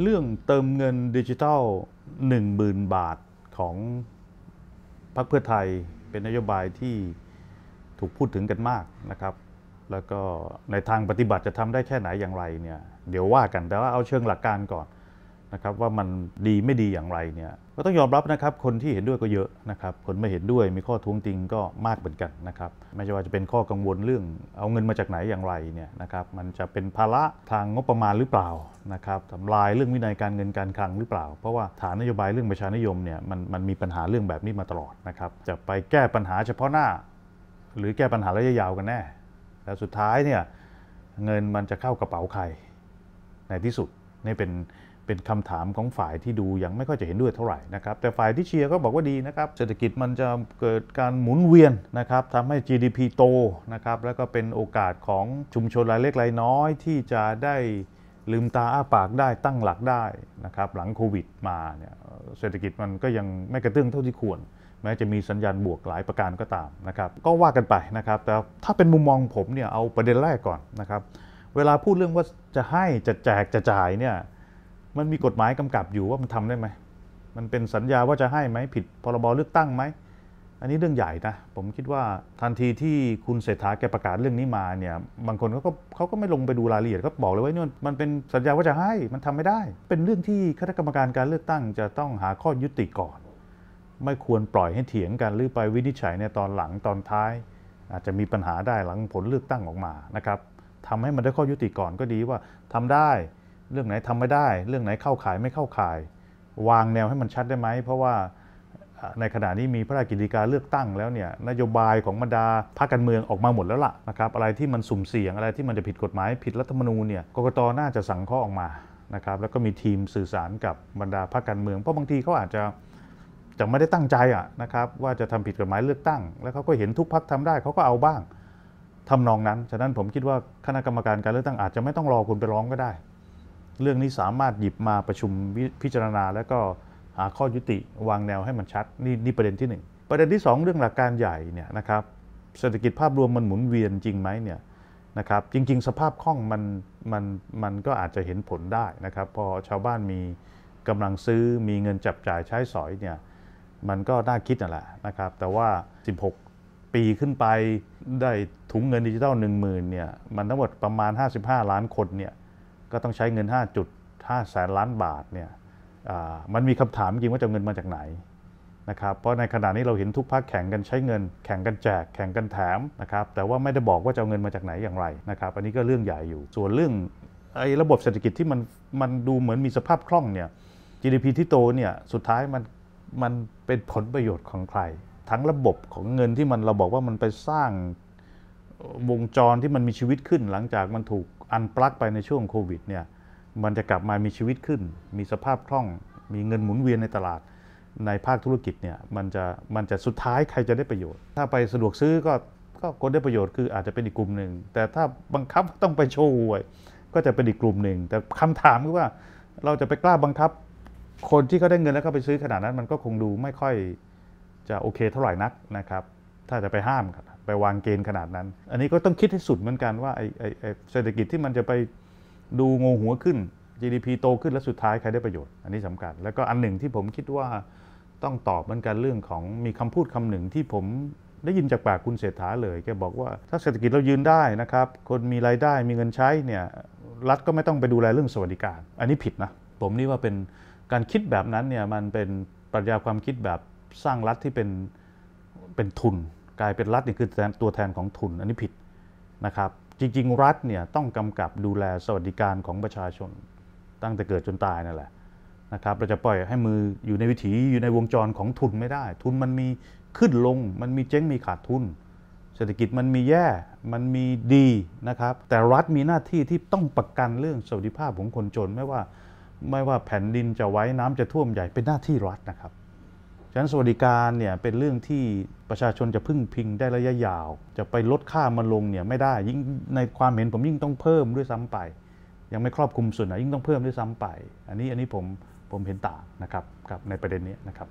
เรื่องเติมเงินดิจิทัล10,000บาทของพรรคเพื่อไทยเป็นนโยบายที่ถูกพูดถึงกันมากนะครับแล้วก็ในทางปฏิบัติจะทำได้แค่ไหนอย่างไรเนี่ย เดี๋ยวว่ากันแต่ว่าเอาเชิงหลักการก่อนะครับว่ามันดีไม่ดีอย่างไรเนี่ย ก็ต้องยอมรับนะครับ คนที่เห็นด้วยก็เยอะนะครับ คนไม่เห็นด้วยมีข้อท้วงติงก็มากเหมือนกันนะครับ ไม่ว่าจะเป็นข้อกังวลเรื่อง เอาเงินมาจากไหนอย่างไรเนี่ยนะครับ มันจะเป็นภาระทางงบประมาณหรือเปล่านะครับทำลายเรื่องวินัยการเงินการคลังหรือเปล่า เพราะว่าฐานนโยบายเรื่องประชานิยมเนี่ยมันมันมีปัญหาเรื่องแบบนี้มาตลอดนะครับ จะไปแก้ปัญหาเฉพาะหน้า หรือแก้ปัญหาระยะยาวกันแน่ แล้วสุดท้ายเนี่ยเงินมันจะเข้ากระเป๋าใครในที่สุดนี่เป็นเป็นคำถามของฝ่ายที่ดูยังไม่ค่อยจะเห็นด้วยเท่าไหร่นะครับแต่ฝ่ายที่เชียร์ก็บอกว่าดีนะครับ เศรษฐกิจมันจะเกิดการหมุนเวียนนะครับทำให้ GDP โตนะครับแล้วก็เป็นโอกาสของชุมชนรายเล็กรายน้อย ที่จะได้ลืมตาอ้าปากได้ตั้งหลักได้นะครับหลังโควิดมาเนี่ยเศรษฐกิจมันก็ยังไม่กระเตื้องเท่าที่ควร แม้จะมีสัญญาณบวกหลายประการก็ตามนะครับก็ว่ากันไปนะครับแต่ถ้าเป็นมุมมองผมเนี่ยเอาประเด็นแรกก่อนนะครับเวลาพูดเรื่องว่าจะให้จะแจกจะจ่ายเนี่ยมันมีกฎหมายกำกับอยู่ว่ามันทำได้ไหม มันเป็นสัญญาว่าจะให้ไหมผิดพรบเลือกตั้งไหม อันนี้เรื่องใหญ่นะผมคิดว่าทันทีที่คุณเศรษฐาแกประกาศเรื่องนี้มาเนี่ยบางคนเขาก็เขาก็ไม่ลงไปดูรายละเอียดก็บอกเลยว่านี่มันเป็นสัญญาว่าจะให้มันทำไม่ได้ เป็นเรื่องที่คณะกรรมการการเลือกตั้ง จะต้องหาข้อยุติก่อน ไม่ควรปล่อยให้เถียงกันหรือไปวินิจฉัยในตอนหลังตอนท้าย อาจจะมีปัญหาได้หลังผลเลือกตั้งออกมานะครับทำให้มันได้ข้อยุติก่อนก็ดีว่าทำได้เรื่องไหนทำไม่ได้ เรื่องไหนเข้าขายไม่เข้าขาย วางแนวให้มันชัดได้ไหม เพราะว่าในขณะนี้มีพระราชกิจการเลือกตั้งแล้วเนี่ยนโยบายของบรรดาพรรคการเมืองออกมาหมดแล้วล่ะนะครับ อะไรที่มันสุ่มเสี่ยง อะไรที่มันจะผิดกฎหมาย ผิดรัฐธรรมนูญเนี่ย กกตน่าจะสั่งข้อออกมานะครับ แล้วก็มีทีมสื่อสารกับบรรดาพรรคการเมือง เพราะบางทีเขาอาจจะจะไม่ได้ตั้งใจอ่ะนะครับว่าจะทำผิดกฎหมายเลือกตั้ง แล้วเขาก็เห็นทุกพรรคทาได้ เขาก็เอาบ้าง ทำนองนั้น ฉะนั้นผมคิดว่าคณะกรรมการการเลือกตั้งอาจจะไม่ต้องรอคุณไปร้องก็ได้เรื่องนี้สามารถหยิบมาประชุมพิจารณาแล้วก็หาข้อยุติวางแนวให้มันชัดนี่นี่ประเด็นที่1ประเด็นที่ 2 เรื่องหลักการใหญ่เนี่ยนะครับเศรษฐกิจภาพรวมมันหมุนเวียนจริงไหมเนี่ยนะครับจริงๆ สภาพคล่องมันมันมันก็อาจจะเห็นผลได้นะครับพอชาวบ้านมีกำลังซื้อมีเงินจับจ่ายใช้สอยเนี่ยมันก็น่าคิดนั่นแหละนะครับแต่ว่า 16 ปีขึ้นไปได้ถุงเงินดิจิทัล1 0,000เนี่ยมันทั้งหมดประมาณ 55 ล้านคนเนี่ยก็ต้องใช้เงิน 5.5แสนล้านบาทเนี่ยมันมีคำถามจริงว่าจะเงินมาจากไหนนะครับ เพราะในขณะนี้เราเห็นทุกภาคแข่งกันใช้เงิน แข่งกันแจกแข่งกันแถมนะครับ แต่ว่าไม่ได้บอกว่าจะเอาเงินมาจากไหนอย่างไรนะครับ อันนี้ก็เรื่องใหญ่อยู่ ส่วนเรื่องไอ้ระบบเศรษฐกิจที่มันมันดูเหมือนมีสภาพคล่องเนี่ย GDP ที่โตเนี่ย สุดท้ายมันมันเป็นผลประโยชน์ของใคร ทั้งระบบของเงินที่มันเราบอกว่ามันไปสร้างวงจรที่มันมีชีวิตขึ้นหลังจากมันถูกอันปลักไปในช่วงโควิดเนี่ยมันจะกลับมามีชีวิตขึ้น มีสภาพคล่องมีเงินหมุนเวียนในตลาดในภาคธุรกิจเนี่ยมันจะมันจะสุดท้ายใครจะได้ประโยชน์ ถ้าไปสะดวกซื้อก็ก็คนได้ประโยชน์คืออาจจะเป็นอีกกลุ่มหนึ่งแต่ถ้าบังคับต้องไปโชว์หวยก็จะเป็นอีกกลุ่มหนึ่งแต่คำถามคือว่าเราจะไปกล้าบังคับ คนที่เขาได้เงินแล้วเขาไปซื้อขนาดนั้น มันก็คงดูไม่ค่อย จะโอเคเท่าไหร่นักนะครับ ถ้าจะไปห้ามครับไปวางเกณฑ์ขนาดนั้น อันนี้ก็ต้องคิดให้สุดเหมือนกันว่าไอ้ไอ้เศรษฐกิจที่มันจะไปดูงงหัวขึ้น GDP โตขึ้นแล้วสุดท้ายใครได้ประโยชน์ อันนี้สำคัญ แล้วก็อันหนึ่งที่ผมคิดว่าต้องตอบเหมือนกันเรื่องของมีคำพูดคำหนึ่งที่ผมได้ยินจากปากคุณเศรษฐาเลย แกบอกว่าถ้าเศรษฐกิจเรายืนได้นะครับ คนมีรายได้มีเงินใช้เนี่ยรัฐก็ไม่ต้องไปดูแลเรื่องสวัสดิการอันนี้ผิดนะผมนี่ว่าเป็นการคิดแบบนั้นเนี่ยมันเป็นปรัชญาความคิดแบบสร้างรัฐที่เป็นเป็นทุนกลายเป็นรัฐนี่คือตัวแทนของทุน อันนี้ผิดนะครับ จริง ๆ รัฐเนี่ยต้องกำกับดูแลสวัสดิการของประชาชน ตั้งแต่เกิดจนตายนั่นแหละนะครับเราจะปล่อยให้มืออยู่ในวิถีอยู่ในวงจรของทุนไม่ได้ ทุนมันมีขึ้นลง มันมีเจ๊งมีขาดทุน เศรษฐกิจมันมีแย่มันมีดีนะครับ แต่รัฐมีหน้าที่ที่ต้องประกันเรื่อง สวัสดิภาพของคนจนไม่ว่าไม่ว่าแผ่นดินจะไว้น้ำจะท่วมใหญ่เป็นหน้าที่รัฐนะครับฉะนั้นสวัสดิการเนี่ยเป็นเรื่องที่ประชาชนจะพึ่งพิงได้ระยะยาว จะไปลดค่ามันลงเนี่ยไม่ได้ยิ่งในความเห็นผมยิ่งต้องเพิ่มด้วยซ้ำไป ยังไม่ครอบคลุมส่วนไหนยิ่งต้องเพิ่มด้วยซ้ำไป อันนี้อันนี้ผมผมเห็นต่างนะครับกับในประเด็นนี้นะครับ